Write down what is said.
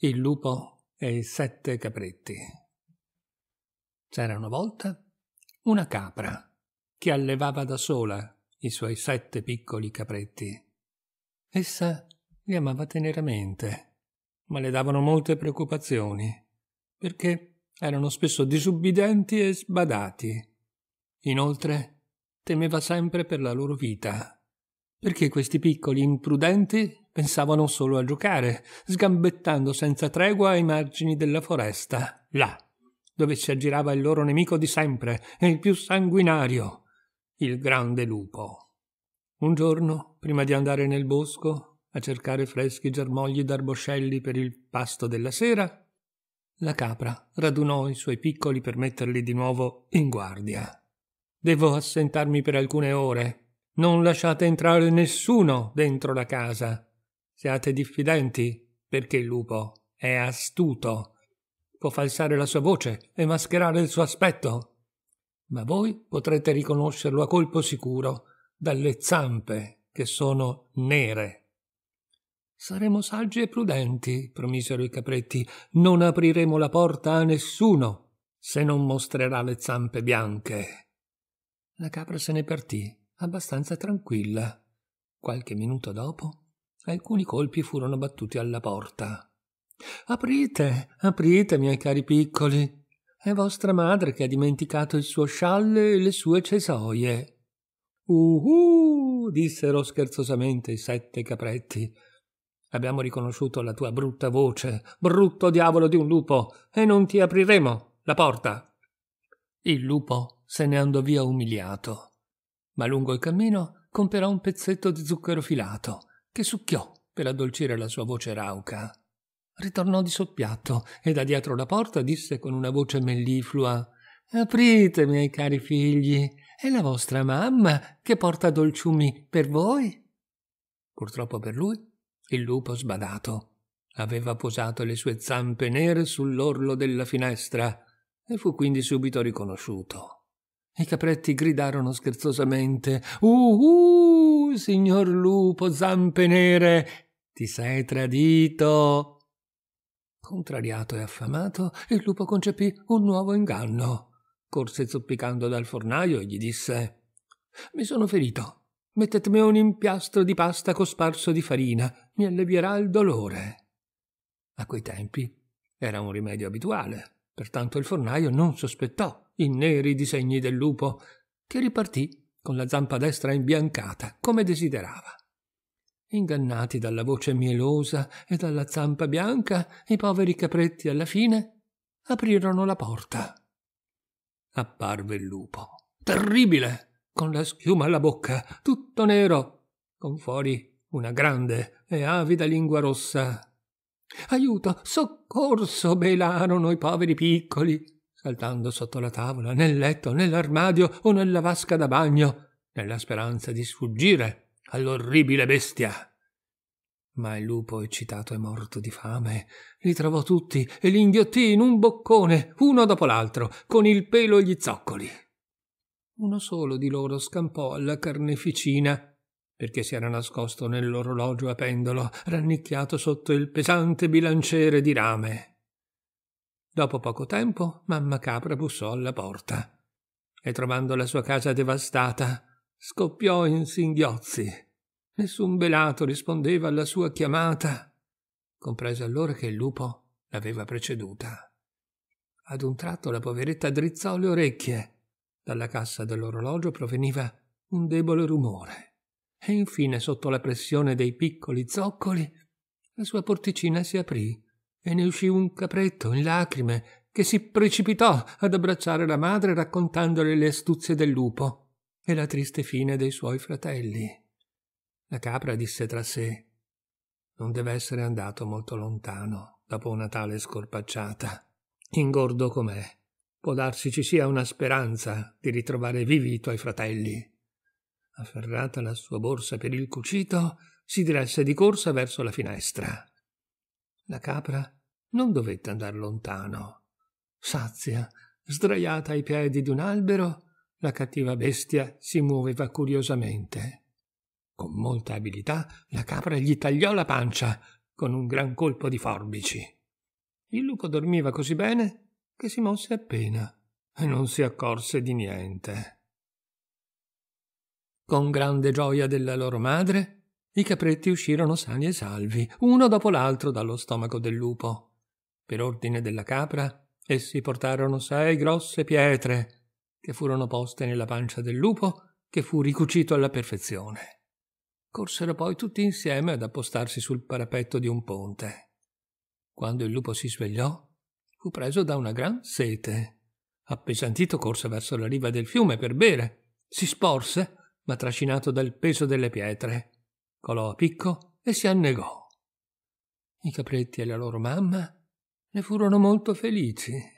Il lupo e i sette capretti. C'era una volta una capra che allevava da sola i suoi sette piccoli capretti. Essa li amava teneramente, ma le davano molte preoccupazioni, perché erano spesso disubbidenti e sbadati. Inoltre temeva sempre per la loro vita, perché questi piccoli imprudenti pensavano solo a giocare, sgambettando senza tregua ai margini della foresta, là, dove si aggirava il loro nemico di sempre e il più sanguinario, il grande lupo. Un giorno, prima di andare nel bosco a cercare freschi germogli d'arboscelli per il pasto della sera, la capra radunò i suoi piccoli per metterli di nuovo in guardia. Devo assentarmi per alcune ore. Non lasciate entrare nessuno dentro la casa. Siate diffidenti, perché il lupo è astuto. Può falsare la sua voce e mascherare il suo aspetto. Ma voi potrete riconoscerlo a colpo sicuro dalle zampe che sono nere. Saremo saggi e prudenti, promisero i capretti. Non apriremo la porta a nessuno se non mostrerà le zampe bianche. La capra se ne partì, abbastanza tranquilla. Qualche minuto dopo Alcuni colpi furono battuti alla porta. Aprite, aprite, miei cari piccoli. È vostra madre che ha dimenticato il suo scialle e le sue cesoie. Uhu! dissero scherzosamente i sette capretti. Abbiamo riconosciuto la tua brutta voce, brutto diavolo di un lupo, e non ti apriremo la porta. Il lupo se ne andò via umiliato, ma lungo il cammino comperò un pezzetto di zucchero filato che succhiò per addolcire la sua voce rauca. Ritornò di soppiatto e da dietro la porta disse con una voce melliflua Aprite, miei cari figli, è la vostra mamma che porta dolciumi per voi. Purtroppo per lui, il lupo sbadato aveva posato le sue zampe nere sull'orlo della finestra e fu quindi subito riconosciuto. I capretti gridarono scherzosamente Uh, uh, signor lupo zampe nere, ti sei tradito. Contrariato e affamato, il lupo concepì un nuovo inganno. Corse zoppicando dal fornaio e gli disse Mi sono ferito. Mettetemi un impiastro di pasta cosparso di farina, mi allevierà il dolore. A quei tempi era un rimedio abituale, pertanto il fornaio non sospettò i neri disegni del lupo, che ripartì con la zampa destra imbiancata, come desiderava. Ingannati dalla voce mielosa e dalla zampa bianca, i poveri capretti alla fine aprirono la porta. Apparve il lupo, terribile, con la schiuma alla bocca, tutto nero, con fuori una grande e avida lingua rossa. Aiuto, soccorso, belarono i poveri piccoli saltando sotto la tavola, nel letto, nell'armadio o nella vasca da bagno, nella speranza di sfuggire all'orribile bestia. Ma il lupo, eccitato e morto di fame, li trovò tutti e li inghiottì in un boccone, uno dopo l'altro, con il pelo e gli zoccoli. Uno solo di loro scampò alla carneficina, perché si era nascosto nell'orologio a pendolo, rannicchiato sotto il pesante bilanciere di rame. Dopo poco tempo, mamma capra bussò alla porta e trovando la sua casa devastata, scoppiò in singhiozzi. Nessun belato rispondeva alla sua chiamata, comprese allora che il lupo l'aveva preceduta. Ad un tratto la poveretta drizzò le orecchie. Dalla cassa dell'orologio proveniva un debole rumore. E infine, sotto la pressione dei piccoli zoccoli, la sua porticina si aprì e ne uscì un capretto in lacrime che si precipitò ad abbracciare la madre raccontandole le astuzie del lupo e la triste fine dei suoi fratelli. La capra disse tra sé non deve essere andato molto lontano dopo una tale scorpacciata. Ingordo com'è, può darsi ci sia una speranza di ritrovare vivi i tuoi fratelli. Afferrata la sua borsa per il cucito, si diresse di corsa verso la finestra. La capra non dovette andar lontano. Sazia, sdraiata ai piedi di un albero, la cattiva bestia si muoveva curiosamente. Con molta abilità la capra gli tagliò la pancia con un gran colpo di forbici. Il lupo dormiva così bene che si mosse appena e non si accorse di niente. Con grande gioia della loro madre, i capretti uscirono sani e salvi, uno dopo l'altro dallo stomaco del lupo per ordine della capra, essi portarono sei grosse pietre, che furono poste nella pancia del lupo, che fu ricucito alla perfezione. Corsero poi tutti insieme ad appostarsi sul parapetto di un ponte. Quando il lupo si svegliò, fu preso da una gran sete. Appesantito corse verso la riva del fiume per bere. Si sporse, ma trascinato dal peso delle pietre. Colò a picco e si annegò. I capretti e la loro mamma ne furono molto felici